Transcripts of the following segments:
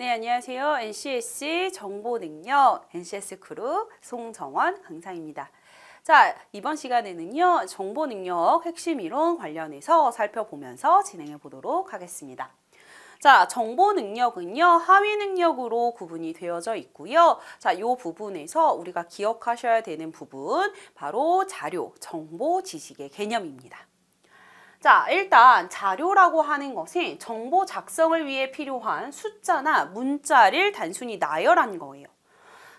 네, 안녕하세요. NCSC 정보능력 NCS 크루 송정원 강사입니다. 자, 이번 시간에는요. 정보능력 핵심 이론 관련해서 살펴보면서 진행해 보도록 하겠습니다. 자, 정보 능력은요, 하위 능력으로 구분이 되어져 있고요. 자, 요 부분에서 우리가 기억하셔야 되는 부분, 바로 자료, 정보, 지식의 개념입니다. 자, 일단 자료라고 하는 것이 정보 작성을 위해 필요한 숫자나 문자를 단순히 나열한 거예요.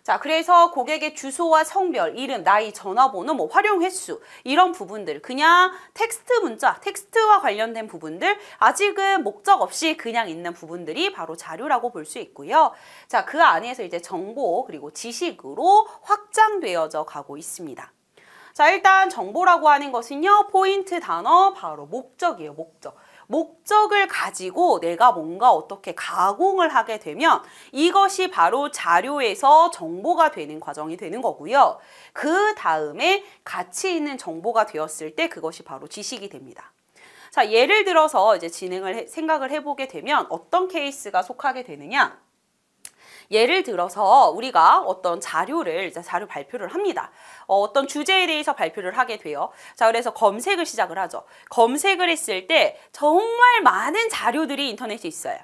자, 그래서 고객의 주소와 성별, 이름, 나이, 전화번호, 뭐 활용 횟수 이런 부분들 그냥 텍스트 문자, 텍스트와 관련된 부분들 아직은 목적 없이 그냥 있는 부분들이 바로 자료라고 볼 수 있고요. 자, 그 안에서 이제 정보 그리고 지식으로 확장되어져 가고 있습니다. 자, 일단 정보라고 하는 것은요. 포인트 단어 바로 목적이에요. 목적. 목적을 가지고 내가 뭔가 어떻게 가공을 하게 되면 이것이 바로 자료에서 정보가 되는 과정이 되는 거고요. 그 다음에 가치 있는 정보가 되었을 때 그것이 바로 지식이 됩니다. 자, 예를 들어서 이제 진행을 해, 생각을 해보게 되면 어떤 케이스가 속하게 되느냐? 예를 들어서 우리가 어떤 자료를 이제 자료 발표를 합니다. 어, 떤 주제에 대해서 발표를 하게 돼요. 자, 그래서 검색을 시작을 하죠. 검색을 했을 때 정말 많은 자료들이 인터넷에 있어요.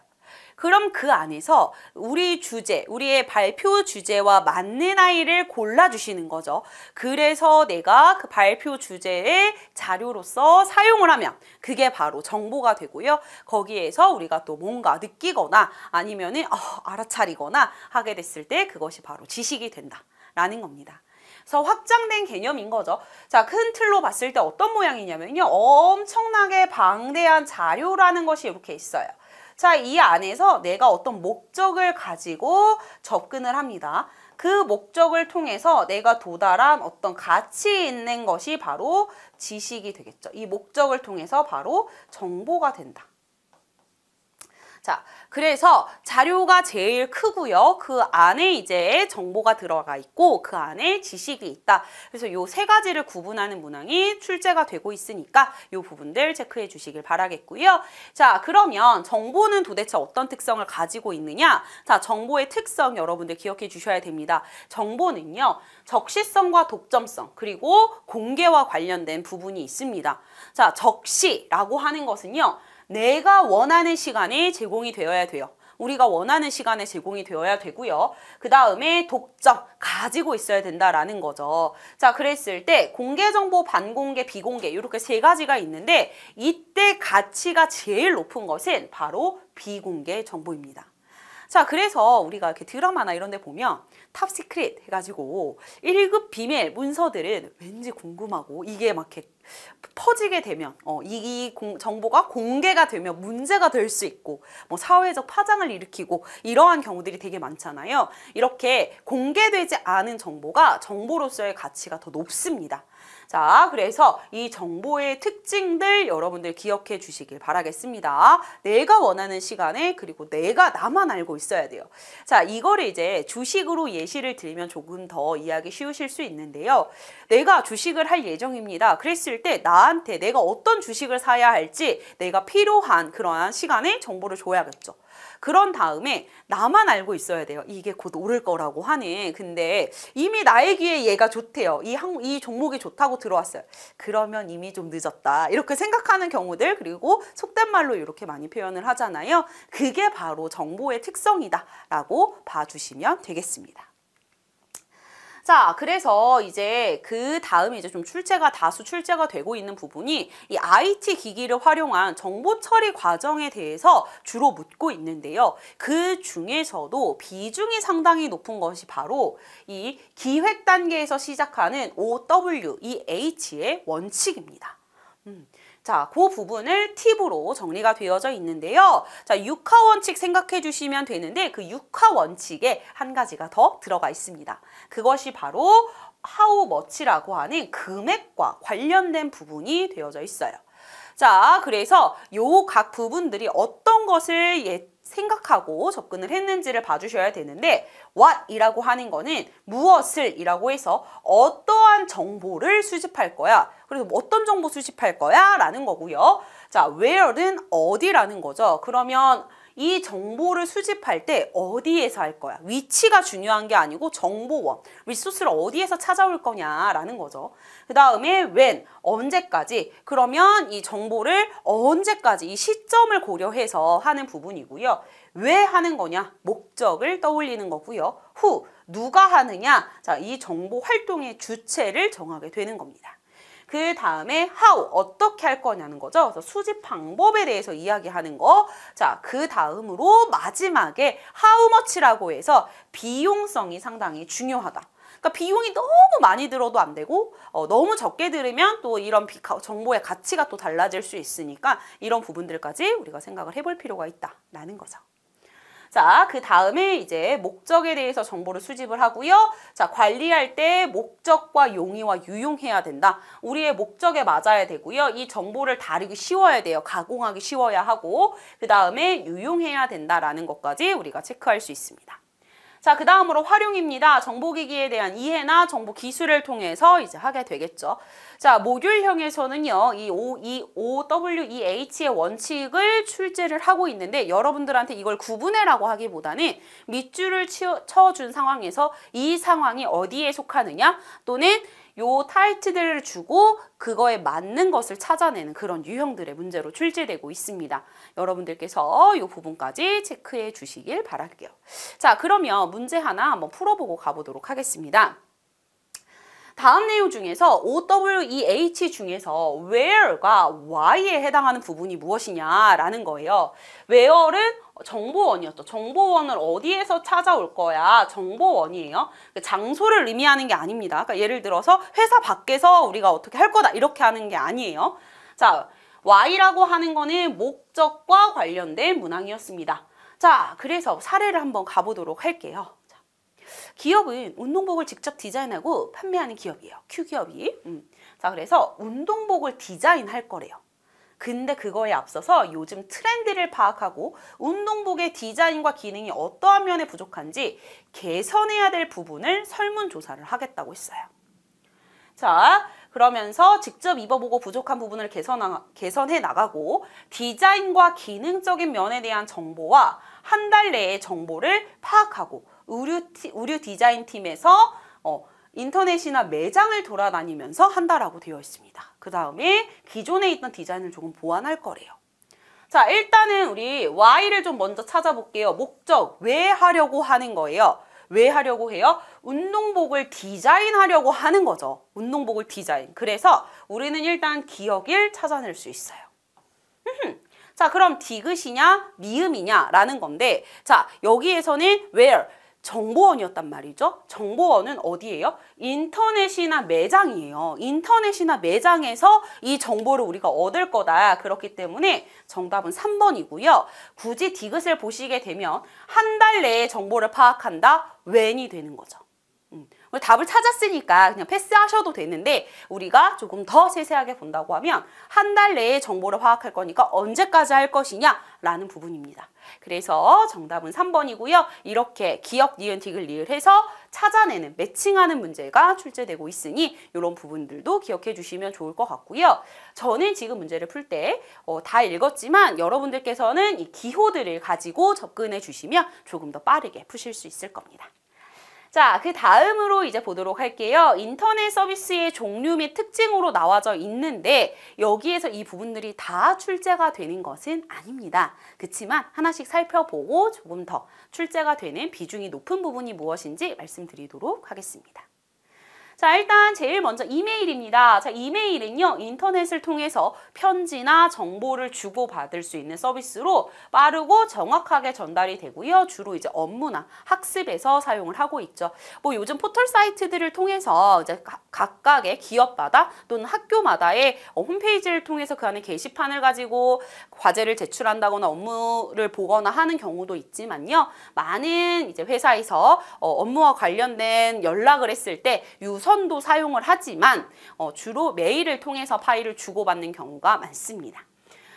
그럼 그 안에서 우리 주제, 우리의 발표 주제와 맞는 아이를 골라주시는 거죠. 그래서 내가 그 발표 주제의 자료로서 사용을 하면 그게 바로 정보가 되고요. 거기에서 우리가 또 뭔가 느끼거나 아니면은 어, 알아차리거나 하게 됐을 때 그것이 바로 지식이 된다라는 겁니다. 그래서 확장된 개념인 거죠. 자, 큰 틀로 봤을 때 어떤 모양이냐면요. 엄청나게 방대한 자료라는 것이 이렇게 있어요. 자, 이 안에서 내가 어떤 목적을 가지고 접근을 합니다. 그 목적을 통해서 내가 도달한 어떤 가치 있는 것이 바로 지식이 되겠죠. 이 목적을 통해서 바로 정보가 된다. 자, 그래서 자료가 제일 크고요. 그 안에 이제 정보가 들어가 있고 그 안에 지식이 있다. 그래서 요 세 가지를 구분하는 문항이 출제가 되고 있으니까 요 부분들 체크해 주시길 바라겠고요. 자, 그러면 정보는 도대체 어떤 특성을 가지고 있느냐? 자, 정보의 특성 여러분들 기억해 주셔야 됩니다. 정보는요. 적시성과 독점성 그리고 공개와 관련된 부분이 있습니다. 자, 적시라고 하는 것은요. 내가 원하는 시간에 제공이 되어야 돼요. 우리가 원하는 시간에 제공이 되어야 되고요. 그 다음에 독점, 가지고 있어야 된다라는 거죠. 자, 그랬을 때 공개정보, 반공개, 비공개 이렇게 세 가지가 있는데 이때 가치가 제일 높은 것은 바로 비공개 정보입니다. 자, 그래서 우리가 이렇게 드라마나 이런 데 보면 탑시크릿 해가지고 1급 비밀 문서들은 왠지 궁금하고 이게 막 이렇게 퍼지게 되면 어, 이 공, 정보가 공개가 되면 문제가 될 수 있고 뭐 사회적 파장을 일으키고 이러한 경우들이 되게 많잖아요. 이렇게 공개되지 않은 정보가 정보로서의 가치가 더 높습니다. 자, 그래서 이 정보의 특징들 여러분들 기억해 주시길 바라겠습니다. 내가 원하는 시간에 그리고 내가 나만 알고 있어야 돼요. 자, 이거를 이제 주식으로 예시를 들면 조금 더 이해하기 쉬우실 수 있는데요. 내가 주식을 할 예정입니다. 그랬을 때 나한테 내가 어떤 주식을 사야 할지 내가 필요한 그러한 시간에 정보를 줘야겠죠. 그런 다음에 나만 알고 있어야 돼요. 이게 곧 오를 거라고 하는. 근데 이미 나의 귀에 얘가 좋대요. 이, 항, 이 종목이 좋다고 들어왔어요. 그러면 이미 좀 늦었다. 이렇게 생각하는 경우들 그리고 속된 말로 이렇게 많이 표현을 하잖아요. 그게 바로 정보의 특성이다라고 봐주시면 되겠습니다. 자, 그래서 이제 그 다음에 이제 좀 출제가 다수 출제가 되고 있는 부분이 이 IT 기기를 활용한 정보 처리 과정에 대해서 주로 묻고 있는데요. 그 중에서도 비중이 상당히 높은 것이 바로 이 기획 단계에서 시작하는 OWEH의 원칙입니다. 음, 자, 그 부분을 팁으로 정리가 되어져 있는데요. 자, 육하 원칙 생각해 주시면 되는데 그 육하 원칙에 한 가지가 더 들어가 있습니다. 그것이 바로 하우 머치라고 하는 금액과 관련된 부분이 되어져 있어요. 자, 그래서 요 각 부분들이 어떤 것을 예, 생각하고 접근을 했는지를 봐주셔야 되는데 what이라고 하는 거는 무엇을 이라고 해서 어떠한 정보를 수집할 거야 그래서 뭐 어떤 정보 수집할 거야 라는 거고요 자 where는 어디라는 거죠 그러면 이 정보를 수집할 때 어디에서 할 거야. 위치가 중요한 게 아니고 정보원, 리소스를 어디에서 찾아올 거냐라는 거죠. 그 다음에 when, 언제까지, 그러면 이 정보를 언제까지 이 시점을 고려해서 하는 부분이고요. 왜 하는 거냐? 목적을 떠올리는 거고요. 후, 누가 하느냐? 자, 이 정보 활동의 주체를 정하게 되는 겁니다. 그 다음에 how 어떻게 할 거냐는 거죠. 그래서 수집 방법에 대해서 이야기하는 거. 자, 그 다음으로 마지막에 how much라고 해서 비용성이 상당히 중요하다. 그러니까 비용이 너무 많이 들어도 안 되고 어, 너무 적게 들으면 또 이런 정보의 가치가 또 달라질 수 있으니까 이런 부분들까지 우리가 생각을 해볼 필요가 있다라는 거죠. 자, 그 다음에 이제 목적에 대해서 정보를 수집을 하고요. 자, 관리할 때 목적과 용의와 유용해야 된다. 우리의 목적에 맞아야 되고요. 이 정보를 다루기 쉬워야 돼요. 가공하기 쉬워야 하고 그 다음에 유용해야 된다라는 것까지 우리가 체크할 수 있습니다. 자, 그 다음으로 활용입니다. 정보기기에 대한 이해나 정보 기술을 통해서 이제 하게 되겠죠. 자, 모듈형에서는요, 이 OEOWEH의 원칙을 출제를 하고 있는데 여러분들한테 이걸 구분해라고 하기보다는 밑줄을 치어, 쳐준 상황에서 이 상황이 어디에 속하느냐 또는 요 타이틀을 주고 그거에 맞는 것을 찾아내는 그런 유형들의 문제로 출제되고 있습니다. 여러분들께서 이 부분까지 체크해 주시길 바랄게요. 자 그러면 문제 하나 한번 풀어보고 가보도록 하겠습니다. 다음 내용 중에서 OWEH 중에서 where과 why에 해당하는 부분이 무엇이냐라는 거예요. w h e r e 은 정보원이었죠. 정보원을 어디에서 찾아올 거야? 정보원이에요. 그 장소를 의미하는 게 아닙니다. 그러니까 예를 들어서 회사 밖에서 우리가 어떻게 할 거다 이렇게 하는 게 아니에요. 자, Y라고 하는 거는 목적과 관련된 문항이었습니다. 자, 그래서 사례를 한번 가보도록 할게요. 자, 기업은 운동복을 직접 디자인하고 판매하는 기업이에요. Q기업이. 음. 자, 그래서 운동복을 디자인할 거래요. 근데 그거에 앞서서 요즘 트렌드를 파악하고 운동복의 디자인과 기능이 어떠한 면에 부족한지 개선해야 될 부분을 설문조사를 하겠다고 했어요. 자, 그러면서 직접 입어보고 부족한 부분을 개선 개선해 나가고 디자인과 기능적인 면에 대한 정보와 한 달 내에 정보를 파악하고 의류, 의류 디자인 팀에서 어, 인터넷이나 매장을 돌아다니면서 한다라고 되어 있습니다. 그 다음에 기존에 있던 디자인을 조금 보완할 거래요. 자, 일단은 우리 Y를 좀 먼저 찾아볼게요. 목적, 왜 하려고 하는 거예요? 왜 하려고 해요? 운동복을 디자인하려고 하는 거죠. 운동복을 디자인. 그래서 우리는 일단 기억일 찾아낼 수 있어요. 자, 그럼 디귿이냐, 미음이냐라는 건데 자, 여기에서는 where, 정보원이었단 말이죠. 정보원은 어디예요? 인터넷이나 매장이에요. 인터넷이나 매장에서 이 정보를 우리가 얻을 거다. 그렇기 때문에 정답은 3번이고요. 굳이 디귿을 보시게 되면 한 달 내에 정보를 파악한다. 웬이 되는 거죠. 음, 답을 찾았으니까 그냥 패스하셔도 되는데 우리가 조금 더 세세하게 본다고 하면 한 달 내에 정보를 파악할 거니까 언제까지 할 것이냐 라는 부분입니다. 그래서 정답은 3번이고요. 이렇게 기억, 니은, 디귿, 리을 해서 찾아내는, 매칭하는 문제가 출제되고 있으니 이런 부분들도 기억해 주시면 좋을 것 같고요. 저는 지금 문제를 풀 때다 어, 읽었지만 여러분들께서는 이 기호들을 가지고 접근해 주시면 조금 더 빠르게 푸실 수 있을 겁니다. 자, 그 다음으로 이제 보도록 할게요. 인터넷 서비스의 종류 및 특징으로 나와져 있는데 여기에서 이 부분들이 다 출제가 되는 것은 아닙니다. 그렇지만 하나씩 살펴보고 조금 더 출제가 되는 비중이 높은 부분이 무엇인지 말씀드리도록 하겠습니다. 자, 일단 제일 먼저 이메일입니다. 자, 이메일은요, 인터넷을 통해서 편지나 정보를 주고받을 수 있는 서비스로 빠르고 정확하게 전달이 되고요. 주로 이제 업무나 학습에서 사용을 하고 있죠. 뭐 요즘 포털 사이트들을 통해서 이제 각각의 기업마다 또는 학교마다의 홈페이지를 통해서 그 안에 게시판을 가지고 과제를 제출한다거나 업무를 보거나 하는 경우도 있지만요. 많은 이제 회사에서 어, 업무와 관련된 연락을 했을 때 유서 우선도 사용을 하지만 어, 주로 메일을 통해서 파일을 주고받는 경우가 많습니다.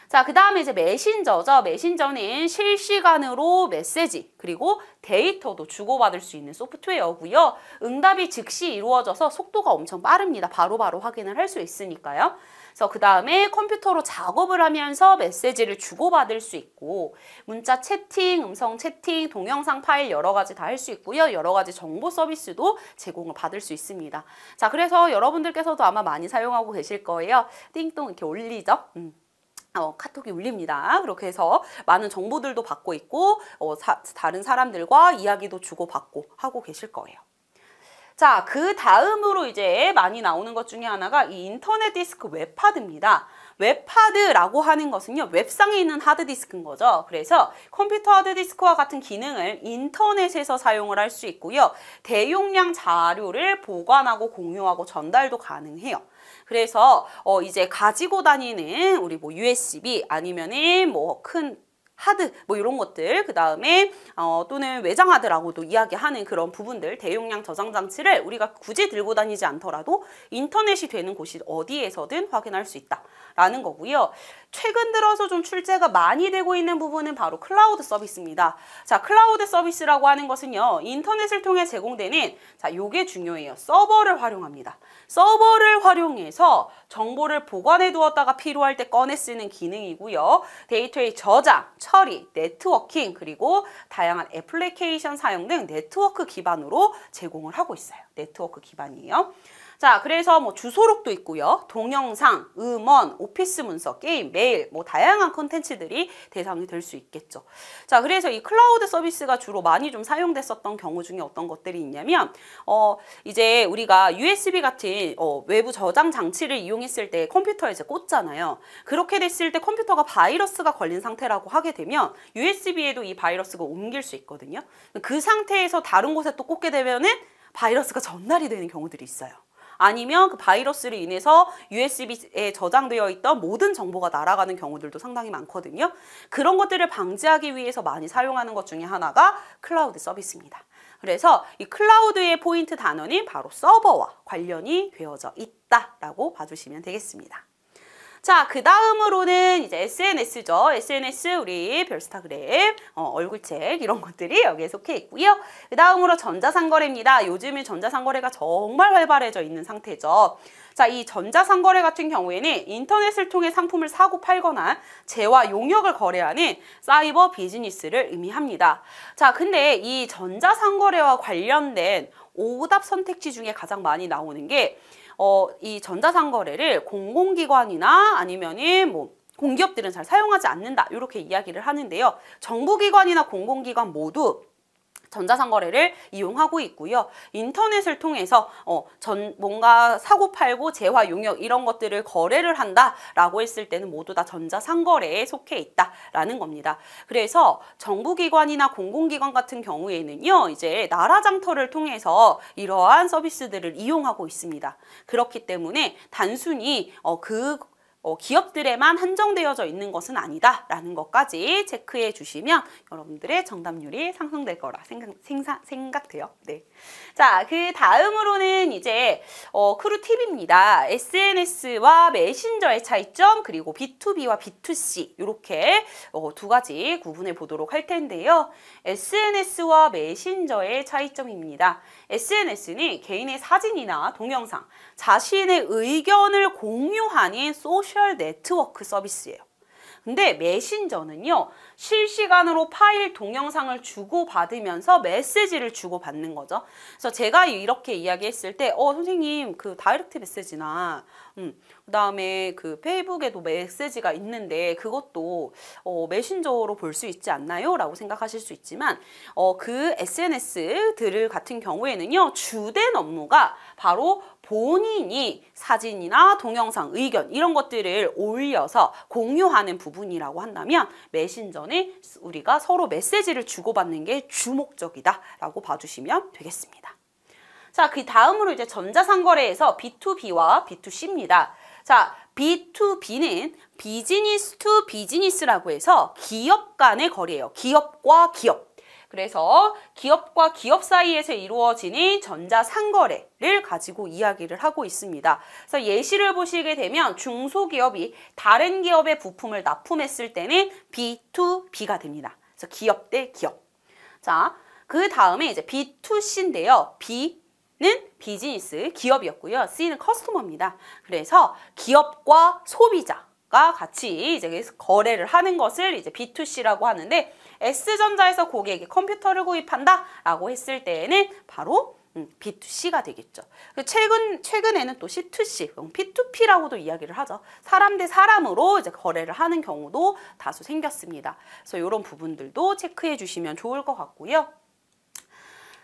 자, 그 다음에 이제 메신저죠. 메신저는 실시간으로 메시지 그리고 데이터도 주고받을 수 있는 소프트웨어고요. 응답이 즉시 이루어져서 속도가 엄청 빠릅니다. 바로바로 바로 확인을 할 수 있으니까요. 그래서 그 다음에 컴퓨터로 작업을 하면서 메시지를 주고받을 수 있고 문자 채팅, 음성 채팅, 동영상 파일 여러 가지 다 할 수 있고요. 여러 가지 정보 서비스도 제공을 받을 수 있습니다. 자 그래서 여러분들께서도 아마 많이 사용하고 계실 거예요. 띵동 이렇게 올리죠. 음. 어, 카톡이 울립니다. 그렇게 해서 많은 정보들도 받고 있고 어, 사, 다른 사람들과 이야기도 주고받고 하고 계실 거예요. 자, 그 다음으로 이제 많이 나오는 것 중에 하나가 이 인터넷 디스크 웹하드입니다. 웹하드라고 하는 것은요 웹상에 있는 하드디스크인 거죠 그래서 컴퓨터 하드디스크와 같은 기능을 인터넷에서 사용을 할 수 있고요 대용량 자료를 보관하고 공유하고 전달도 가능해요 그래서 어 이제 가지고 다니는 우리 뭐 USB 아니면은 뭐큰 하드 뭐 이런 것들 그 다음에 어, 또는 외장 하드라고도 이야기하는 그런 부분들 대용량 저장 장치를 우리가 굳이 들고 다니지 않더라도 인터넷이 되는 곳이 어디에서든 확인할 수 있다라는 거고요. 최근 들어서 좀 출제가 많이 되고 있는 부분은 바로 클라우드 서비스입니다. 자, 클라우드 서비스라고 하는 것은요. 인터넷을 통해 제공되는 자, 요게 중요해요. 서버를 활용합니다. 서버를 활용해서 정보를 보관해 두었다가 필요할 때 꺼내 쓰는 기능이고요. 데이터의 저장, 처리, 네트워킹, 그리고 다양한 애플리케이션 사용 등 네트워크 기반으로 제공을 하고 있어요. 네트워크 기반이에요. 자, 그래서 뭐 주소록도 있고요. 동영상, 음원, 오피스 문서, 게임, 메일, 뭐 다양한 컨텐츠들이 대상이 될 수 있겠죠. 자, 그래서 이 클라우드 서비스가 주로 많이 좀 사용됐었던 경우 중에 어떤 것들이 있냐면 어, 이제 우리가 USB 같은 어, 외부 저장 장치를 이용했을 때 컴퓨터에 이제 꽂잖아요. 그렇게 됐을 때 컴퓨터가 바이러스가 걸린 상태라고 하게 되면 USB에도 이 바이러스가 옮길 수 있거든요. 그 상태에서 다른 곳에 또 꽂게 되면은 바이러스가 전날이 되는 경우들이 있어요. 아니면 그 바이러스로 인해서 USB에 저장되어 있던 모든 정보가 날아가는 경우들도 상당히 많거든요. 그런 것들을 방지하기 위해서 많이 사용하는 것 중에 하나가 클라우드 서비스입니다. 그래서 이 클라우드의 포인트 단어는 바로 서버와 관련이 되어져 있다라고 봐주시면 되겠습니다. 자, 그 다음으로는 이제 SNS죠. SNS 우리 별스타그램, 어, 얼굴책 이런 것들이 여기에 속해 있고요. 그 다음으로 전자상거래입니다. 요즘에 전자상거래가 정말 활발해져 있는 상태죠. 자, 이 전자상거래 같은 경우에는 인터넷을 통해 상품을 사고 팔거나 재화 용역을 거래하는 사이버 비즈니스를 의미합니다. 자, 근데 이 전자상거래와 관련된 오답 선택지 중에 가장 많이 나오는 게 어, 이 전자상거래를 공공기관이나 아니면은 뭐 공기업들은 잘 사용하지 않는다 이렇게 이야기를 하는데요. 정부기관이나 공공기관 모두 전자상거래를 이용하고 있고요. 인터넷을 통해서 어, 전 뭔가 사고 팔고 재화 용역 이런 것들을 거래를 한다라고 했을 때는 모두 다 전자상거래에 속해 있다라는 겁니다. 그래서 정부기관이나 공공기관 같은 경우에는요. 이제 나라 장터를 통해서 이러한 서비스들을 이용하고 있습니다. 그렇기 때문에 단순히 어, 그 어, 기업들에만 한정되어져 있는 것은 아니다라는 것까지 체크해 주시면 여러분들의 정답률이 상승될 거라 생각, 생사, 생각돼요. 네. 자, 그 다음으로는 이제 어, 크루 팁입니다. SNS와 메신저의 차이점 그리고 B2B와 B2C 이렇게 어, 두 가지 구분해 보도록 할 텐데요. SNS와 메신저의 차이점입니다. SNS는 개인의 사진이나 동영상, 자신의 의견을 공유하는 소셜 네트워크 서비스예요. 근데 메신저는요 실시간으로 파일 동영상을 주고받으면서 메시지를 주고받는 거죠 그래서 제가 이렇게 이야기했을 때어 선생님 그 다이렉트 메시지나 음, 그다음에 그 페이북에도 메시지가 있는데 그것도 어, 메신저로 볼 수 있지 않나요? 라고 생각하실 수 있지만 어, 그 SNS들을 같은 경우에는요. 주된 업무가 바로 본인이 사진이나 동영상, 의견 이런 것들을 올려서 공유하는 부분이라고 한다면 메신저는 우리가 서로 메시지를 주고받는 게 주목적이다 라고 봐주시면 되겠습니다. 자, 그 다음으로 이제 전자상거래에서 B2B와 B2C입니다. 자, B2B는 비즈니스 투 비즈니스라고 해서 기업 간의 거리예요 기업과 기업. 그래서 기업과 기업 사이에서 이루어지는 전자상거래를 가지고 이야기를 하고 있습니다. 그래서 예시를 보시게 되면 중소기업이 다른 기업의 부품을 납품했을 때는 B2B가 됩니다. 그래서 기업 대 기업. 자, 그 다음에 이제 B2C인데요. B 는 비즈니스, 기업이었고요. C는 커스터머입니다. 그래서 기업과 소비자가 같이 이제 그 거래를 하는 것을 이제 B2C라고 하는데 S전자에서 고객이 컴퓨터를 구입한다라고 했을 때에는 바로 음, B2C가 되겠죠. 그 최근, 최근에는 또 C2C, 음, P2P라고도 이야기를 하죠. 사람 대 사람으로 이제 거래를 하는 경우도 다수 생겼습니다. 그래서 이런 부분들도 체크해 주시면 좋을 것 같고요.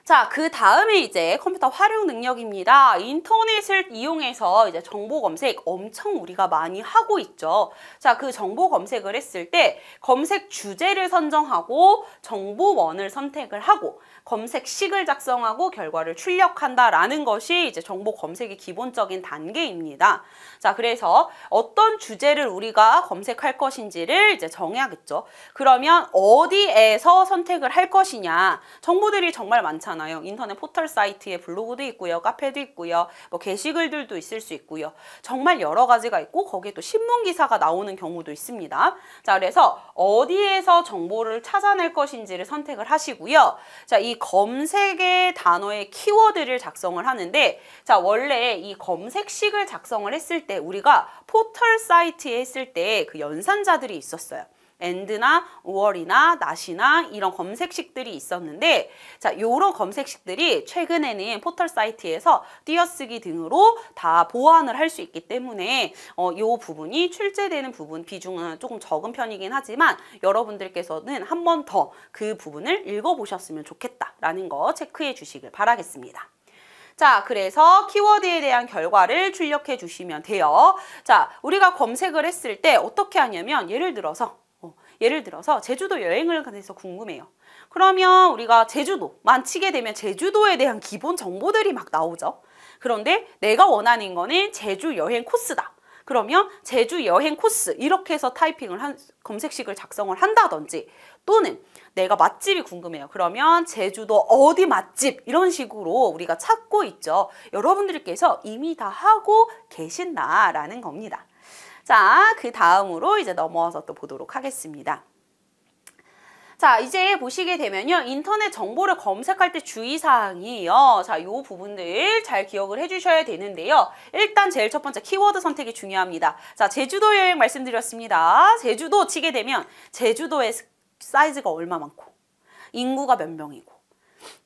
자, 그 다음에 이제 컴퓨터 활용 능력입니다. 인터넷을 이용해서 이제 정보 검색 엄청 우리가 많이 하고 있죠. 자, 그 정보 검색을 했을 때 검색 주제를 선정하고 정보원을 선택을 하고 검색식을 작성하고 결과를 출력한다라는 것이 이제 정보 검색의 기본적인 단계입니다. 자, 그래서 어떤 주제를 우리가 검색할 것인지를 이제 정해야겠죠. 그러면 어디에서 선택을 할 것이냐. 정보들이 정말 많잖아요. 많아요. 인터넷 포털 사이트에 블로그도 있고요. 카페도 있고요. 뭐 게시글들도 있을 수 있고요. 정말 여러 가지가 있고 거기에 또 신문 기사가 나오는 경우도 있습니다. 자, 그래서 어디에서 정보를 찾아낼 것인지를 선택을 하시고요. 자, 이 검색의 단어의 키워드를 작성을 하는데 자, 원래 이 검색식을 작성을 했을 때 우리가 포털 사이트에 했을 때 그 연산자들이 있었어요. and나 or이나 not이나 이런 검색식들이 있었는데 자 요런 검색식들이 최근에는 포털 사이트에서 띄어쓰기 등으로 다 보완을 할 수 있기 때문에 어, 요 부분이 출제되는 부분 비중은 조금 적은 편이긴 하지만 여러분들께서는 한 번 더 그 부분을 읽어보셨으면 좋겠다라는 거 체크해 주시길 바라겠습니다. 자, 그래서 키워드에 대한 결과를 출력해 주시면 돼요. 자, 우리가 검색을 했을 때 어떻게 하냐면 예를 들어서 예를 들어서 제주도 여행을 가서 궁금해요. 그러면 우리가 제주도만 치게 되면 제주도에 대한 기본 정보들이 막 나오죠. 그런데 내가 원하는 거는 제주 여행 코스다. 그러면 제주 여행 코스 이렇게 해서 타이핑을 한 검색식을 작성을 한다든지 또는 내가 맛집이 궁금해요. 그러면 제주도 어디 맛집 이런 식으로 우리가 찾고 있죠. 여러분들께서 이미 다 하고 계신다라는 겁니다. 자, 그 다음으로 이제 넘어와서 또 보도록 하겠습니다. 자 이제 보시게 되면요 인터넷 정보를 검색할 때 주의사항이에요 자이 부분들 잘 기억을 해주셔야 되는데요 일단 제일 첫 번째 키워드 선택이 중요합니다 자 제주도 여행 말씀드렸습니다 제주도 치게 되면 제주도의 사이즈가 얼마 많고 인구가 몇 명이고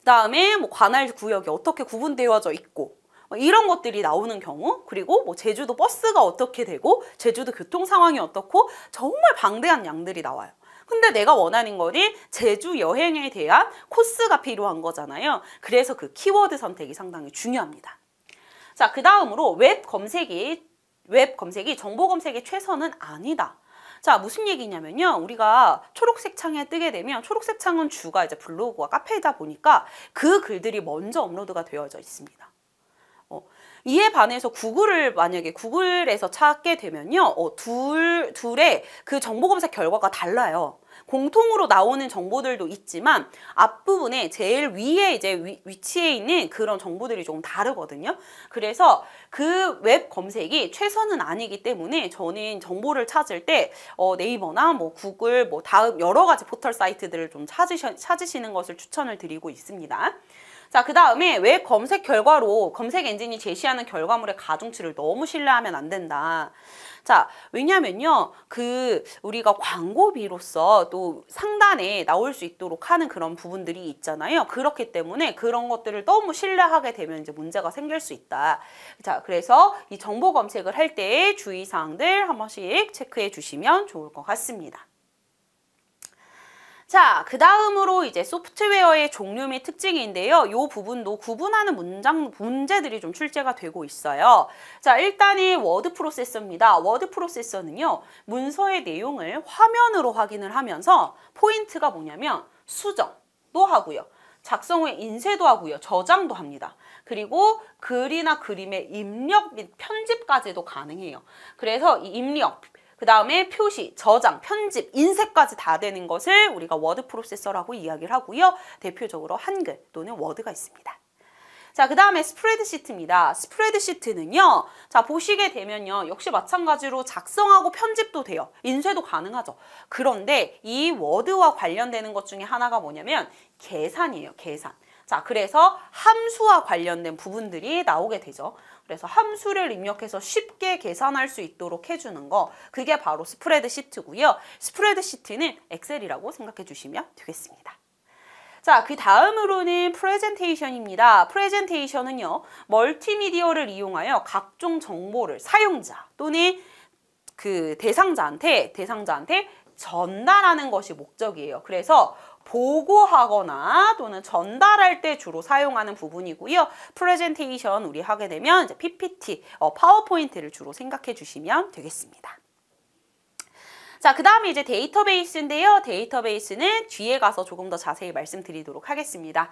그 다음에 뭐 관할 구역이 어떻게 구분되어져 있고 뭐 이런 것들이 나오는 경우 그리고 뭐 제주도 버스가 어떻게 되고 제주도 교통 상황이 어떻고 정말 방대한 양들이 나와요. 근데 내가 원하는 거리 제주 여행에 대한 코스가 필요한 거잖아요. 그래서 그 키워드 선택이 상당히 중요합니다. 자, 그 다음으로 웹 검색이 웹 검색이 정보 검색의 최선은 아니다. 자 무슨 얘기냐면요 우리가 초록색 창에 뜨게 되면 초록색 창은 주가 이제 블로그와 카페이다 보니까 그 글들이 먼저 업로드가 되어져 있습니다 이에 반해서 구글을 만약에 구글에서 찾게 되면요. 어, 둘, 둘의 그 정보 검색 결과가 달라요. 공통으로 나오는 정보들도 있지만 앞부분에 제일 위에 이제 위, 위 치에 있는 그런 정보들이 좀 다르거든요. 그래서 그 웹 검색이 최선은 아니기 때문에 저는 정보를 찾을 때 어, 네이버나 뭐 구글 뭐 다음 여러 가지 포털 사이트들을 좀 찾으셔, 찾으시는 것을 추천을 드리고 있습니다. 자, 그 다음에 왜 검색 결과로 검색 엔진이 제시하는 결과물의 가중치를 너무 신뢰하면 안 된다. 자, 왜냐면요. 그 우리가 광고비로서 또 상단에 나올 수 있도록 하는 그런 부분들이 있잖아요. 그렇기 때문에 그런 것들을 너무 신뢰하게 되면 이제 문제가 생길 수 있다. 자, 그래서 이 정보 검색을 할 때의 주의사항들 한 번씩 체크해 주시면 좋을 것 같습니다. 자, 그 다음으로 이제 소프트웨어의 종류 및 특징인데요. 이 부분도 구분하는 문장, 문제들이 좀 출제가 되고 있어요. 자, 일단이 워드 프로세서입니다. 워드 프로세서는요, 문서의 내용을 화면으로 확인을 하면서 포인트가 뭐냐면 수정도 하고요. 작성 후에 인쇄도 하고요. 저장도 합니다. 그리고 글이나 그림의 입력 및 편집까지도 가능해요. 그래서 이 입력, 그 다음에 표시, 저장, 편집, 인쇄까지 다 되는 것을 우리가 워드 프로세서라고 이야기를 하고요. 대표적으로 한글 또는 워드가 있습니다. 자, 그 다음에 스프레드시트입니다. 스프레드시트는요, 자, 보시게 되면요, 역시 마찬가지로 작성하고 편집도 돼요. 인쇄도 가능하죠. 그런데 이 워드와 관련되는 것 중에 하나가 뭐냐면 계산이에요, 계산. 자, 그래서 함수와 관련된 부분들이 나오게 되죠. 그래서 함수를 입력해서 쉽게 계산할 수 있도록 해주는 거 그게 바로 스프레드 시트고요. 스프레드 시트는 엑셀이라고 생각해 주시면 되겠습니다. 자, 그 다음으로는 프레젠테이션입니다. 프레젠테이션은요, 멀티미디어를 이용하여 각종 정보를 사용자 또는 그 대상자한테, 대상자한테 전달하는 것이 목적이에요. 그래서 보고하거나 또는 전달할 때 주로 사용하는 부분이고요. 프레젠테이션 우리 하게 되면 이제 PPT, 어, 파워포인트를 주로 생각해 주시면 되겠습니다. 자, 그 다음에 이제 데이터베이스인데요. 데이터베이스는 뒤에 가서 조금 더 자세히 말씀드리도록 하겠습니다.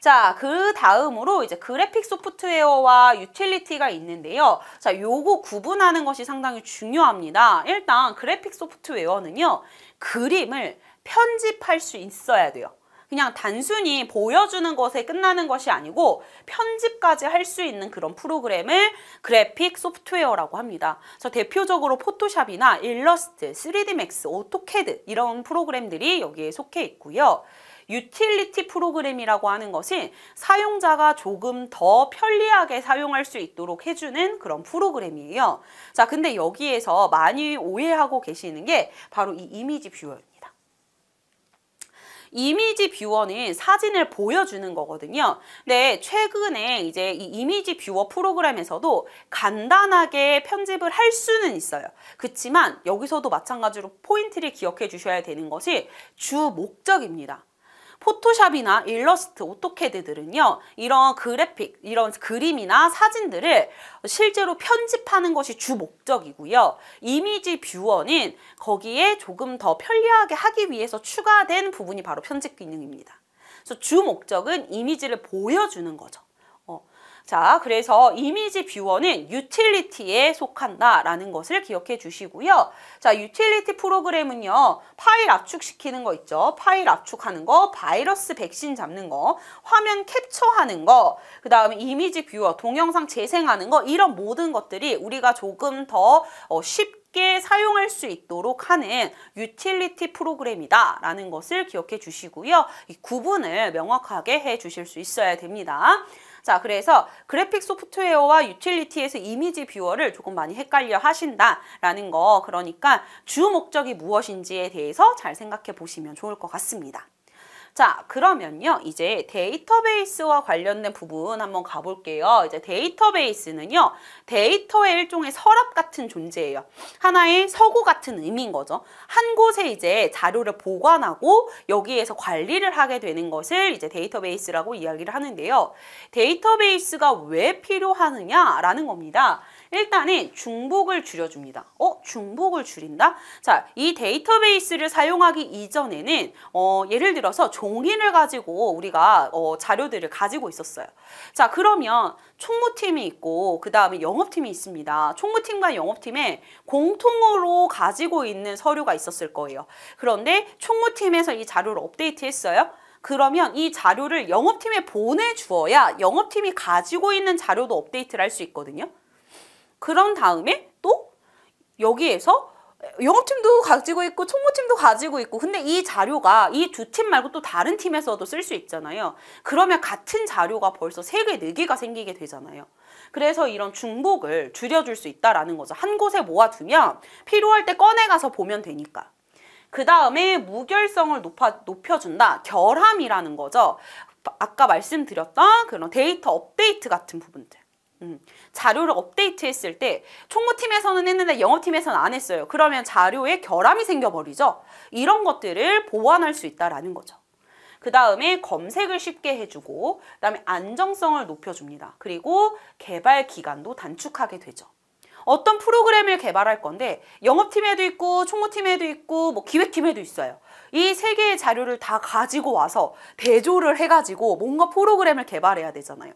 자, 그 다음으로 이제 그래픽 소프트웨어와 유틸리티가 있는데요. 자, 요거 구분하는 것이 상당히 중요합니다. 일단 그래픽 소프트웨어는요. 그림을 편집할 수 있어야 돼요. 그냥 단순히 보여주는 것에 끝나는 것이 아니고 편집까지 할 수 있는 그런 프로그램을 그래픽 소프트웨어라고 합니다. 그래서 대표적으로 포토샵이나 일러스트, 3D 맥스, 오토캐드 이런 프로그램들이 여기에 속해 있고요. 유틸리티 프로그램이라고 하는 것이 사용자가 조금 더 편리하게 사용할 수 있도록 해주는 그런 프로그램이에요. 자, 근데 여기에서 많이 오해하고 계시는 게 바로 이 이미지 뷰어예요. 이미지 뷰어는 사진을 보여주는 거거든요. 근데 최근에 이제 이 이미지 뷰어 프로그램에서도 간단하게 편집을 할 수는 있어요. 그렇지만 여기서도 마찬가지로 포인트를 기억해 주셔야 되는 것이 주 목적입니다. 포토샵이나 일러스트, 오토캐드들은요. 이런 그래픽, 이런 그림이나 사진들을 실제로 편집하는 것이 주 목적이고요. 이미지 뷰어는 거기에 조금 더 편리하게 하기 위해서 추가된 부분이 바로 편집 기능입니다. 그래서 주 목적은 이미지를 보여주는 거죠. 자, 그래서 이미지 뷰어는 유틸리티에 속한다라는 것을 기억해 주시고요. 자, 유틸리티 프로그램은요. 파일 압축시키는 거 있죠. 파일 압축하는 거, 바이러스 백신 잡는 거, 화면 캡처하는 거, 그 다음에 이미지 뷰어, 동영상 재생하는 거 이런 모든 것들이 우리가 조금 더 쉽게 어, 쉽게 사용할 수 있도록 하는 유틸리티 프로그램이다 라는 것을 기억해 주시고요. 이 구분을 명확하게 해 주실 수 있어야 됩니다. 자, 그래서 그래픽 소프트웨어와 유틸리티에서 이미지 뷰어를 조금 많이 헷갈려 하신다라는 거. 그러니까 주 목적이 무엇인지에 대해서 잘 생각해 보시면 좋을 것 같습니다. 자, 그러면요. 이제 데이터베이스와 관련된 부분 한번 가볼게요. 이제 데이터베이스는요. 데이터의 일종의 서랍 같은 존재예요. 하나의 서구 같은 의미인 거죠. 한 곳에 이제 자료를 보관하고 여기에서 관리를 하게 되는 것을 이제 데이터베이스라고 이야기를 하는데요. 데이터베이스가 왜 필요하느냐라는 겁니다. 일단은 중복을 줄여줍니다. 어? 중복을 줄인다? 자, 이 데이터베이스를 사용하기 이전에는 어, 예를 들어서 종이를 가지고 우리가 어, 자료들을 가지고 있었어요. 자, 그러면 총무팀이 있고 그 다음에 영업팀이 있습니다. 총무팀과 영업팀에 공통으로 가지고 있는 서류가 있었을 거예요. 그런데 총무팀에서 이 자료를 업데이트했어요. 그러면 이 자료를 영업팀에 보내주어야 영업팀이 가지고 있는 자료도 업데이트를 할 수 있거든요. 그런 다음에 또 여기에서 영업팀도 가지고 있고 총무팀도 가지고 있고 근데 이 자료가 이 두 팀 말고 또 다른 팀에서도 쓸 수 있잖아요. 그러면 같은 자료가 벌써 세개네개가 생기게 되잖아요. 그래서 이런 중복을 줄여줄 수 있다라는 거죠. 한 곳에 모아두면 필요할 때 꺼내가서 보면 되니까. 그 다음에 무결성을 높아, 높여준다. 결함이라는 거죠. 아까 말씀드렸던 그런 데이터 업데이트 같은 부분들. 음. 자료를 업데이트했을 때 총무팀에서는 했는데 영업팀에서는 안 했어요. 그러면 자료에 결함이 생겨버리죠. 이런 것들을 보완할 수 있다라는 거죠. 그 다음에 검색을 쉽게 해주고 그 다음에 안정성을 높여줍니다. 그리고 개발 기간도 단축하게 되죠. 어떤 프로그램을 개발할 건데 영업팀에도 있고 총무팀에도 있고 뭐 기획팀에도 있어요. 이 세 개의 자료를 다 가지고 와서 대조를 해가지고 뭔가 프로그램을 개발해야 되잖아요.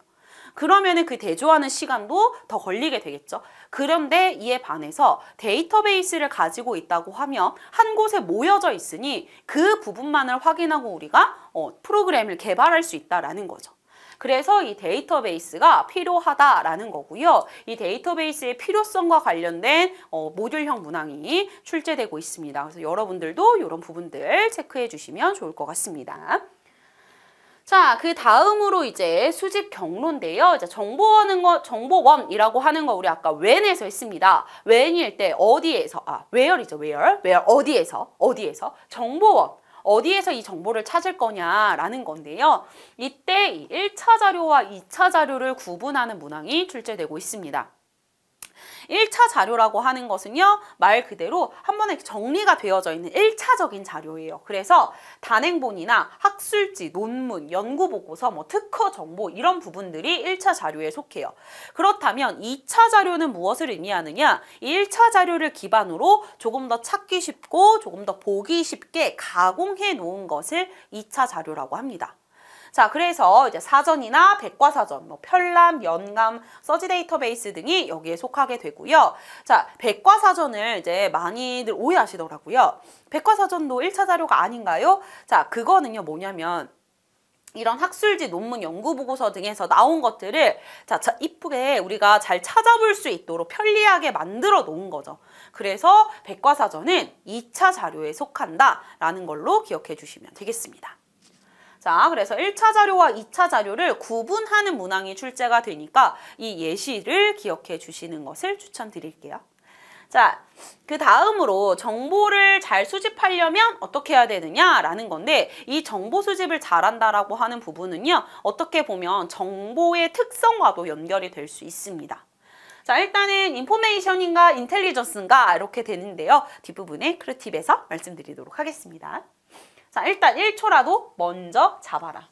그러면은 그 대조하는 시간도 더 걸리게 되겠죠. 그런데 이에 반해서 데이터베이스를 가지고 있다고 하면 한 곳에 모여져 있으니 그 부분만을 확인하고 우리가 어, 프로그램을 개발할 수 있다라는 거죠. 그래서 이 데이터베이스가 필요하다라는 거고요. 이 데이터베이스의 필요성과 관련된 어, 모듈형 문항이 출제되고 있습니다. 그래서 여러분들도 이런 부분들 체크해 주시면 좋을 것 같습니다. 자, 그 다음으로 이제 수집 경로인데요. 이제 정보원은 거, 정보원이라고 하는 거 우리 아까 when에서 했습니다. when일 때 어디에서, 아, where이죠, where. where, 어디에서, 어디에서. 정보원, 어디에서 이 정보를 찾을 거냐라는 건데요. 이때 일차 자료와 이차 자료를 구분하는 문항이 출제되고 있습니다. 1차 자료라고 하는 것은요. 말 그대로 한 번에 정리가 되어져 있는 1차적인 자료예요. 그래서 단행본이나 학술지, 논문, 연구보고서, 뭐 특허 정보 이런 부분들이 1차 자료에 속해요. 그렇다면 2차 자료는 무엇을 의미하느냐? 1차 자료를 기반으로 조금 더 찾기 쉽고 조금 더 보기 쉽게 가공해 놓은 것을 2차 자료라고 합니다. 자, 그래서 이제 사전이나 백과사전, 뭐 편람, 연감, 서지 데이터베이스 등이 여기에 속하게 되고요. 자, 백과사전을 이제 많이들 오해하시더라고요. 백과사전도 일차 자료가 아닌가요? 자, 그거는요, 뭐냐면 이런 학술지, 논문, 연구보고서 등에서 나온 것들을 자, 자, 이쁘게 우리가 잘 찾아볼 수 있도록 편리하게 만들어 놓은 거죠. 그래서 백과사전은 이차 자료에 속한다라는 걸로 기억해 주시면 되겠습니다. 자, 그래서 1차 자료와 2차 자료를 구분하는 문항이 출제가 되니까 이 예시를 기억해 주시는 것을 추천드릴게요. 자, 그 다음으로 정보를 잘 수집하려면 어떻게 해야 되느냐라는 건데 이 정보 수집을 잘한다라고 하는 부분은요. 어떻게 보면 정보의 특성과도 연결이 될 수 있습니다. 자, 일단은 인포메이션인가 인텔리전스인가 이렇게 되는데요. 뒷부분에 크루팁에서 말씀드리도록 하겠습니다. 자, 일단 1초라도 먼저 잡아라.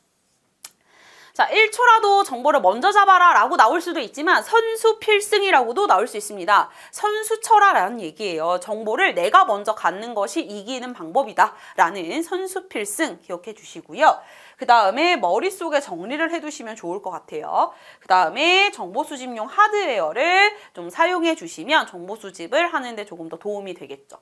자, 1초라도 정보를 먼저 잡아라 라고 나올 수도 있지만 선수 필승이라고도 나올 수 있습니다. 선수처라라는 얘기예요. 정보를 내가 먼저 갖는 것이 이기는 방법이다 라는 선수 필승 기억해 주시고요. 그 다음에 머릿속에 정리를 해두시면 좋을 것 같아요. 그 다음에 정보 수집용 하드웨어를 좀 사용해 주시면 정보 수집을 하는데 조금 더 도움이 되겠죠.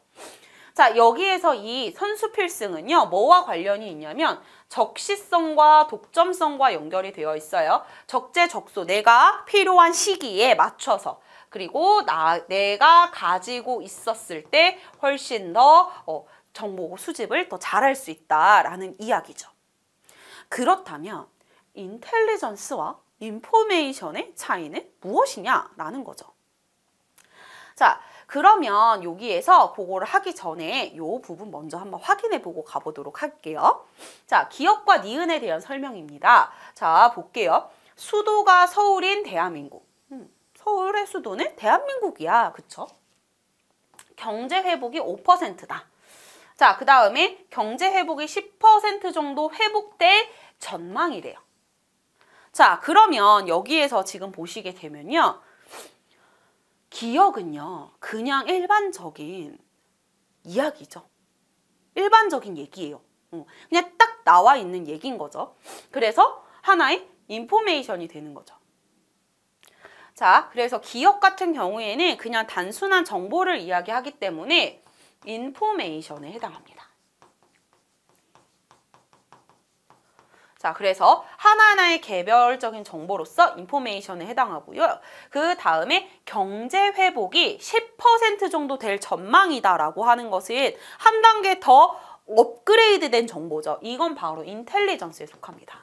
자, 여기에서 이 선수 필승은요. 뭐와 관련이 있냐면 적시성과 독점성과 연결이 되어 있어요. 적재적소, 내가 필요한 시기에 맞춰서 그리고 나, 내가 가지고 있었을 때 훨씬 더 어, 정보 수집을 더 잘할 수 있다라는 이야기죠. 그렇다면 인텔리전스와 인포메이션의 차이는 무엇이냐라는 거죠. 자, 그러면 여기에서 그거를 하기 전에 요 부분 먼저 한번 확인해 보고 가보도록 할게요. 자, 기업과 니은에 대한 설명입니다. 자, 볼게요. 수도가 서울인 대한민국. 음, 서울의 수도는 대한민국이야. 그쵸? 경제 회복이 5%다. 자, 그 다음에 경제 회복이 10% 정도 회복될 전망이래요. 자, 그러면 여기에서 지금 보시게 되면요. 기억은요, 그냥 일반적인 이야기죠. 일반적인 얘기예요. 어, 그냥 딱 나와 있는 얘기인 거죠. 그래서 하나의 인포메이션이 되는 거죠. 자, 그래서 기억 같은 경우에는 그냥 단순한 정보를 이야기하기 때문에 인포메이션에 해당합니다. 자, 그래서 하나하나의 개별적인 정보로서 인포메이션에 해당하고요. 그 다음에 경제 회복이 10% 정도 될 전망이다라고 하는 것은 한 단계 더 업그레이드된 정보죠. 이건 바로 인텔리전스에 속합니다.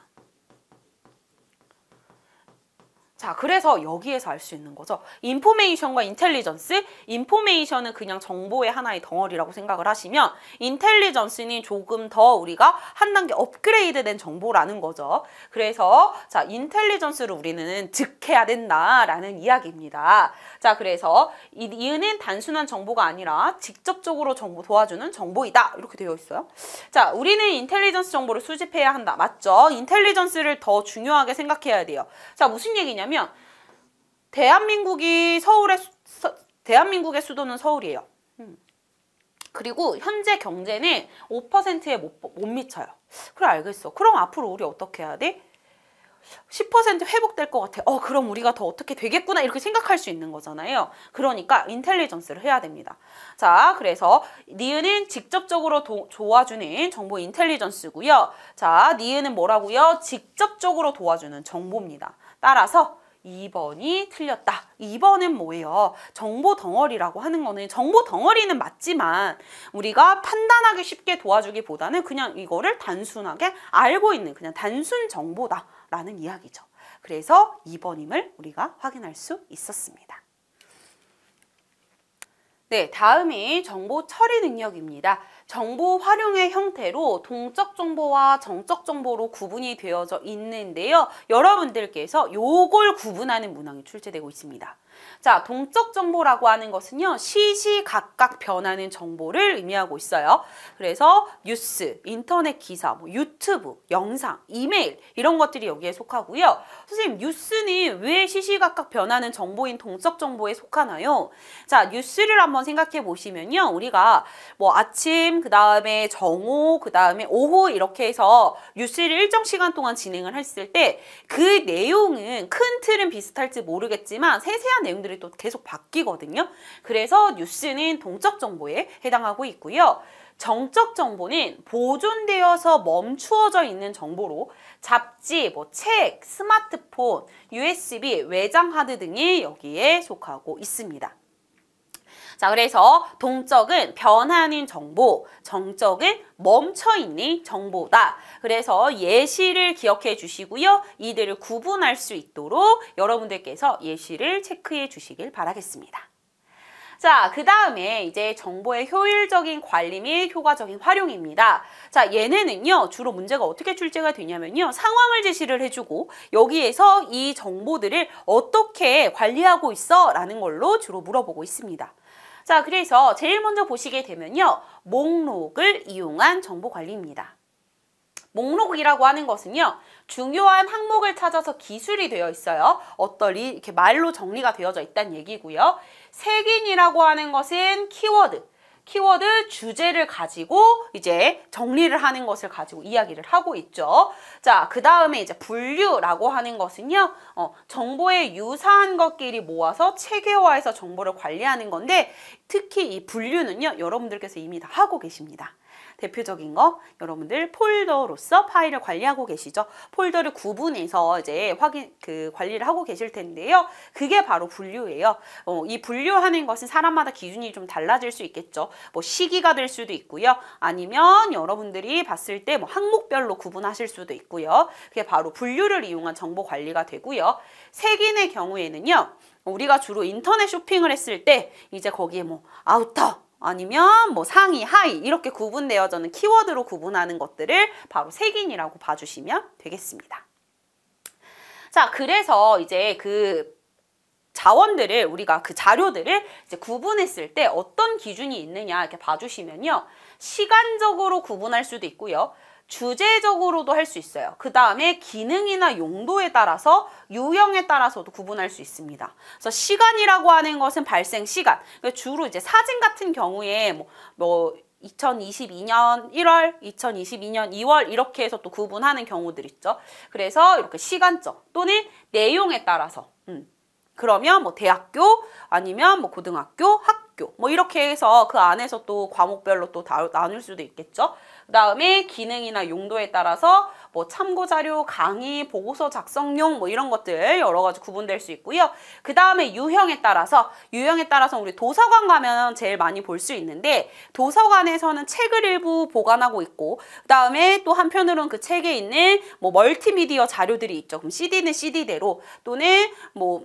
자, 그래서 여기에서 알 수 있는 거죠. 인포메이션과 인텔리전스, 인포메이션은 그냥 정보의 하나의 덩어리라고 생각을 하시면 인텔리전스는 조금 더 우리가 한 단계 업그레이드된 정보라는 거죠. 그래서 자, 인텔리전스를 우리는 즉해야 된다라는 이야기입니다. 자, 그래서 이는 이 단순한 정보가 아니라 직접적으로 정보 도와주는 정보이다. 이렇게 되어 있어요. 자, 우리는 인텔리전스 정보를 수집해야 한다. 맞죠? 인텔리전스를 더 중요하게 생각해야 돼요. 자, 무슨 얘기냐면 뭐냐면 대한민국이 서울의 서, 대한민국의 수도는 서울이에요. 음. 그리고 현재 경제는 5%에 못, 못 미쳐요. 그래 알겠어. 그럼 앞으로 우리 어떻게 해야 돼? 10% 회복될 것 같아. 어, 그럼 우리가 더 어떻게 되겠구나. 이렇게 생각할 수 있는 거잖아요. 그러니까 인텔리전스를 해야 됩니다. 자, 그래서 니은은 직접적으로 도, 도와주는 정보 인텔리전스고요. 자, 니은은 뭐라고요? 직접적으로 도와주는 정보입니다. 따라서 2번이 틀렸다. 2번은 뭐예요? 정보 덩어리라고 하는 거는 정보 덩어리는 맞지만 우리가 판단하기 쉽게 도와주기보다는 그냥 이거를 단순하게 알고 있는 그냥 단순 정보다라는 이야기죠. 그래서 2번임을 우리가 확인할 수 있었습니다. 네, 다음이 정보 처리 능력입니다. 정보 활용의 형태로 동적 정보와 정적 정보로 구분이 되어져 있는데요. 여러분들께서 요걸 구분하는 문항이 출제되고 있습니다. 자, 동적 정보라고 하는 것은요. 시시각각 변하는 정보를 의미하고 있어요. 그래서 뉴스, 인터넷 기사, 뭐 유튜브, 영상, 이메일 이런 것들이 여기에 속하고요. 선생님, 뉴스는 왜 시시각각 변하는 정보인 동적 정보에 속하나요? 자, 뉴스를 한번 생각해 보시면요. 우리가 뭐 아침, 그다음에 정오, 그다음에 오후 이렇게 해서 뉴스를 일정 시간 동안 진행을 했을 때 그 내용은 큰 틀은 비슷할지 모르겠지만 세세한 내용들이 또 계속 바뀌거든요. 그래서 뉴스는 동적 정보에 해당하고 있고요. 정적 정보는 보존되어서 멈추어져 있는 정보로 잡지, 뭐 책, 스마트폰, USB, 외장 하드 등이 여기에 속하고 있습니다. 자, 그래서 동적은 변하는 정보, 정적은 멈춰있는 정보다. 그래서 예시를 기억해 주시고요. 이들을 구분할 수 있도록 여러분들께서 예시를 체크해 주시길 바라겠습니다. 자, 그 다음에 이제 정보의 효율적인 관리 및 효과적인 활용입니다. 자, 얘네는요, 주로 문제가 어떻게 출제가 되냐면요, 상황을 제시를 해주고, 여기에서 이 정보들을 어떻게 관리하고 있어? 라는 걸로 주로 물어보고 있습니다. 자, 그래서 제일 먼저 보시게 되면요. 목록을 이용한 정보 관리입니다. 목록이라고 하는 것은요. 중요한 항목을 찾아서 기술이 되어 있어요. 어떨이 이렇게 말로 정리가 되어져 있다는 얘기고요. 색인이라고 하는 것은 키워드, 키워드 주제를 가지고 이제 정리를 하는 것을 가지고 이야기를 하고 있죠. 자, 그 다음에 이제 분류라고 하는 것은요. 어, 정보의 유사한 것끼리 모아서 체계화해서 정보를 관리하는 건데 특히 이 분류는요. 여러분들께서 이미 다 하고 계십니다. 대표적인 거 여러분들 폴더로서 파일을 관리하고 계시죠. 폴더를 구분해서 이제 확인 그 관리를 하고 계실 텐데요. 그게 바로 분류예요. 어, 이 분류하는 것은 사람마다 기준이 좀 달라질 수 있겠죠. 뭐 시기가 될 수도 있고요. 아니면 여러분들이 봤을 때 뭐 항목별로 구분하실 수도 있고요. 그게 바로 분류를 이용한 정보 관리가 되고요. 색인의 경우에는요. 우리가 주로 인터넷 쇼핑을 했을 때 이제 거기에 뭐 아우터 아니면 뭐 상위, 하위 이렇게 구분되어저는 키워드로 구분하는 것들을 바로 색인이라고 봐주시면 되겠습니다. 자, 그래서 이제 그 자원들을 우리가 그 자료들을 이제 구분했을 때 어떤 기준이 있느냐 이렇게 봐주시면요. 시간적으로 구분할 수도 있고요. 주제적으로도 할 수 있어요. 그 다음에 기능이나 용도에 따라서 유형에 따라서도 구분할 수 있습니다. 그래서 시간이라고 하는 것은 발생 시간. 그러니까 주로 이제 사진 같은 경우에 뭐, 뭐 2022년 1월, 2022년 2월 이렇게 해서 또 구분하는 경우들 있죠. 그래서 이렇게 시간적 또는 내용에 따라서 음. 그러면 뭐 대학교 아니면 뭐 고등학교, 학교 학교 뭐 이렇게 해서 그 안에서 또 과목별로 또 다, 나눌 수도 있겠죠. 그 다음에 기능이나 용도에 따라서 뭐 참고자료, 강의, 보고서 작성용 뭐 이런 것들 여러 가지 구분될 수 있고요. 그 다음에 유형에 따라서 유형에 따라서 우리 도서관 가면 제일 많이 볼 수 있는데 도서관에서는 책을 일부 보관하고 있고 그 다음에 또 한편으로는 그 책에 있는 뭐 멀티미디어 자료들이 있죠. 그럼 CD는 CD대로 또는 뭐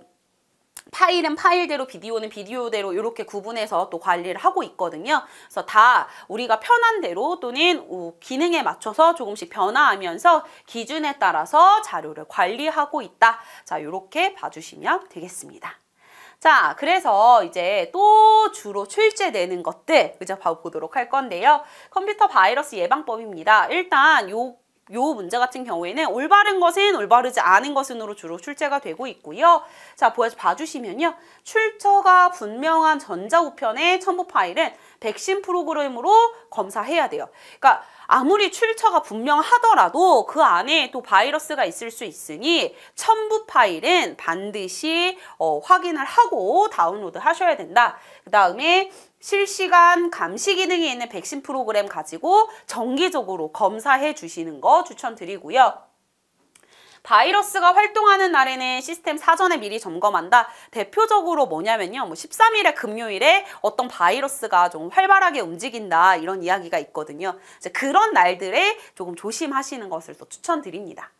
파일은 파일대로 비디오는 비디오대로 이렇게 구분해서 또 관리를 하고 있거든요. 그래서 다 우리가 편한 대로 또는 기능에 맞춰서 조금씩 변화하면서 기준에 따라서 자료를 관리하고 있다. 자, 이렇게 봐주시면 되겠습니다. 자, 그래서 이제 또 주로 출제되는 것들 이제 보도록 할 건데요. 컴퓨터 바이러스 예방법입니다. 일단 요요 문제 같은 경우에는 올바른 것은 올바르지 않은 것으로 은 주로 출제가 되고 있고요. 자, 보여서 봐주시면요. 출처가 분명한 전자우편의 첨부 파일은 백신 프로그램으로 검사해야 돼요. 그러니까 아무리 출처가 분명하더라도 그 안에 또 바이러스가 있을 수 있으니 첨부 파일은 반드시 어, 확인을 하고 다운로드 하셔야 된다. 그 다음에 실시간 감시 기능이 있는 백신 프로그램 가지고 정기적으로 검사해 주시는 거 추천드리고요. 바이러스가 활동하는 날에는 시스템 사전에 미리 점검한다. 대표적으로 뭐냐면요. 뭐 13일에 금요일에 어떤 바이러스가 좀 활발하게 움직인다. 이런 이야기가 있거든요. 이제 그런 날들에 조금 조심하시는 것을 또 추천드립니다.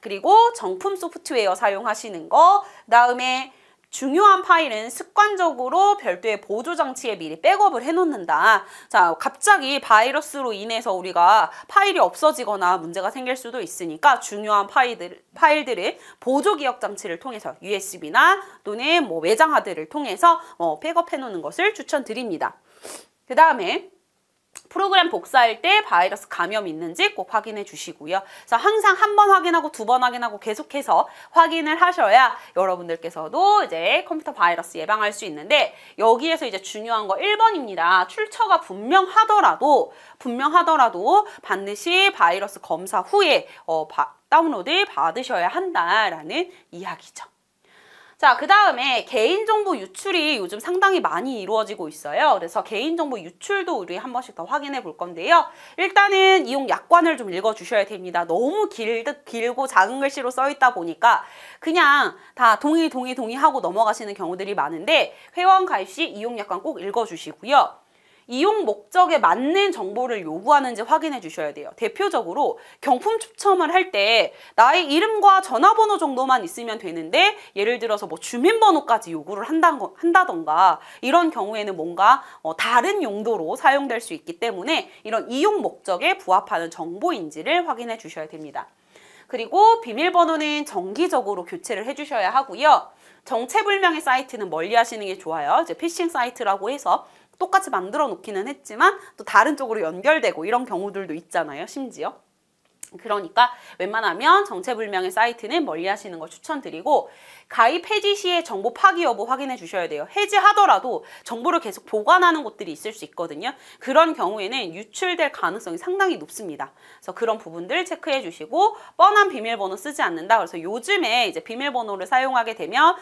그리고 정품 소프트웨어 사용하시는 거, 그다음에 중요한 파일은 습관적으로 별도의 보조 장치에 미리 백업을 해놓는다. 자, 갑자기 바이러스로 인해서 우리가 파일이 없어지거나 문제가 생길 수도 있으니까 중요한 파일들, 파일들을 보조 기억 장치를 통해서 USB나 또는 뭐 외장 하드를 통해서 어, 백업해놓는 것을 추천드립니다. 그 다음에 프로그램 복사할 때 바이러스 감염이 있는지 꼭 확인해 주시고요. 그래서 항상 한 번 확인하고 두 번 확인하고 계속해서 확인을 하셔야 여러분들께서도 이제 컴퓨터 바이러스 예방할 수 있는데 여기에서 이제 중요한 거 1번입니다. 출처가 분명하더라도 분명하더라도 반드시 바이러스 검사 후에 어, 바, 다운로드 받으셔야 한다라는 이야기죠. 자, 그 다음에 개인정보 유출이 요즘 상당히 많이 이루어지고 있어요. 그래서 개인정보 유출도 우리 한 번씩 더 확인해 볼 건데요. 일단은 이용 약관을 좀 읽어주셔야 됩니다. 너무 길, 듯 길고 작은 글씨로 써있다 보니까 그냥 다 동의, 동의, 동의하고 넘어가시는 경우들이 많은데 회원 가입 시 이용 약관 꼭 읽어주시고요. 이용 목적에 맞는 정보를 요구하는지 확인해 주셔야 돼요. 대표적으로 경품 추첨을 할 때 나의 이름과 전화번호 정도만 있으면 되는데 예를 들어서 뭐 주민번호까지 요구를 한다, 한다던가 이런 경우에는 뭔가 어, 다른 용도로 사용될 수 있기 때문에 이런 이용 목적에 부합하는 정보인지를 확인해 주셔야 됩니다. 그리고 비밀번호는 정기적으로 교체를 해주셔야 하고요. 정체불명의 사이트는 멀리 하시는 게 좋아요. 이제 피싱 사이트라고 해서 똑같이 만들어 놓기는 했지만 또 다른 쪽으로 연결되고 이런 경우들도 있잖아요. 심지어. 그러니까 웬만하면 정체불명의 사이트는 멀리 하시는 걸 추천드리고 가입 해지 시에 정보 파기 여부 확인해 주셔야 돼요. 해지하더라도 정보를 계속 보관하는 곳들이 있을 수 있거든요. 그런 경우에는 유출될 가능성이 상당히 높습니다. 그래서 그런 부분들 체크해 주시고 뻔한 비밀번호 쓰지 않는다. 그래서 요즘에 이제 비밀번호를 사용하게 되면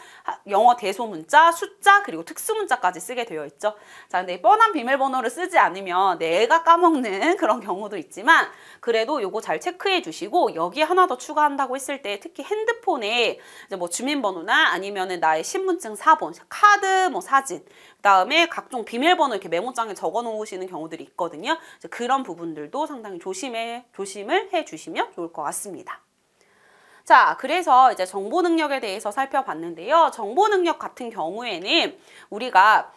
영어 대소 문자, 숫자 그리고 특수 문자까지 쓰게 되어 있죠. 자, 근데 뻔한 비밀번호를 쓰지 않으면 내가 까먹는 그런 경우도 있지만 그래도 요거 잘 체크해 주시고 여기 하나 더 추가한다고 했을 때 특히 핸드폰에 이제 뭐 주민번호 전화번호나 아니면은 나의 신분증 사본, 카드, 뭐 사진, 그다음에 각종 비밀번호 이렇게 메모장에 적어 놓으시는 경우들이 있거든요. 그런 부분들도 상당히 조심해 조심을 해 주시면 좋을 것 같습니다. 자, 그래서 이제 정보 능력에 대해서 살펴봤는데요. 정보 능력 같은 경우에는 우리가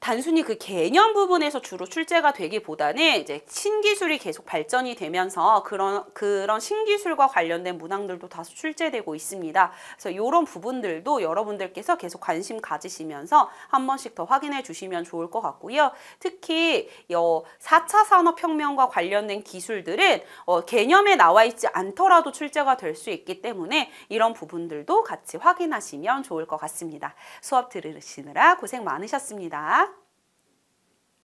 단순히 그 개념 부분에서 주로 출제가 되기보다는 이제 신기술이 계속 발전이 되면서 그런 그런 신기술과 관련된 문항들도 다수 출제되고 있습니다. 그래서 이런 부분들도 여러분들께서 계속 관심 가지시면서 한 번씩 더 확인해 주시면 좋을 것 같고요. 특히 어, 4차 산업혁명과 관련된 기술들은 어, 개념에 나와 있지 않더라도 출제가 될 수 있기 때문에 이런 부분들도 같이 확인하시면 좋을 것 같습니다. 수업 들으시느라 고생 많으셨습니다.